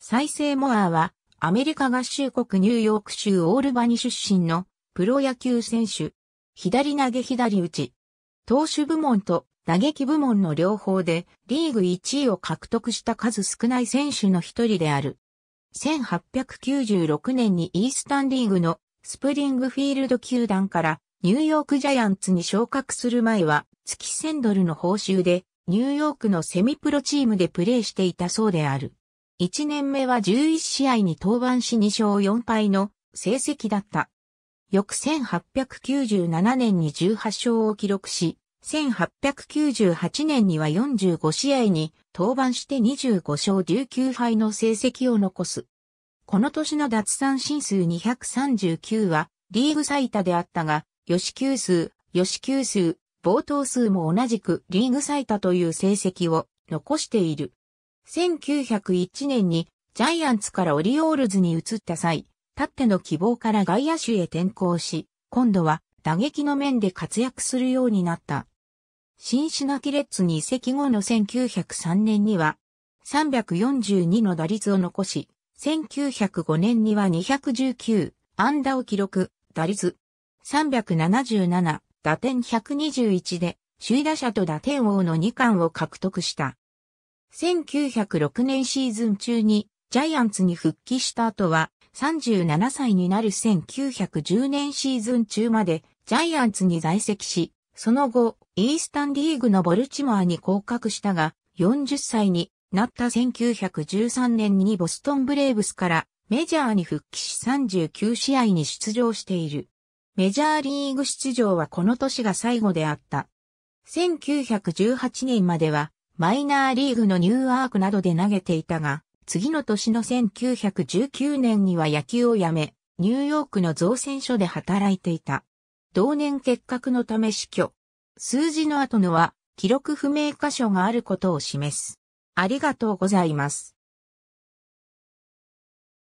再生モアーは、アメリカ合衆国ニューヨーク州オールバニ出身のプロ野球選手。左投げ左打ち。投手部門と打撃部門の両方でリーグ1位を獲得した数少ない選手の一人である。1896年にイースタンリーグのスプリングフィールド球団からニューヨークジャイアンツに昇格する前は月1000ドルの報酬でニューヨークのセミプロチームでプレーしていたそうである。1年目は11試合に登板し2勝4敗の成績だった。翌1897年に18勝を記録し、1898年には45試合に登板して25勝19敗の成績を残す。この年の脱三振数239はリーグ最多であったが、吉球数、吉球数、冒頭数も同じくリーグ最多という成績を残している。1901年にジャイアンツからオリオールズに移った際、たっての希望から外野手へ転向し、今度は打撃の面で活躍するようになった。新シナキレッツに移籍後の1903年には、342の打率を残し、1905年には219安打を記録、打率377、打点121で、首位打者と打点王の2冠を獲得した。1906年シーズン中にジャイアンツに復帰した後は37歳になる1910年シーズン中までジャイアンツに在籍し、その後、イースタンリーグのボルチモアに降格したが、40歳になった1913年にボストンブレーブスからメジャーに復帰し39試合に出場している。メジャーリーグ出場はこの年が最後であった。1918年まではマイナーリーグのニューアークなどで投げていたが、次の年の1919年には野球をやめ、ニューヨークの造船所で働いていた。同年結核のため死去。数字の後のは、記録不明箇所があることを示す。ありがとうございます。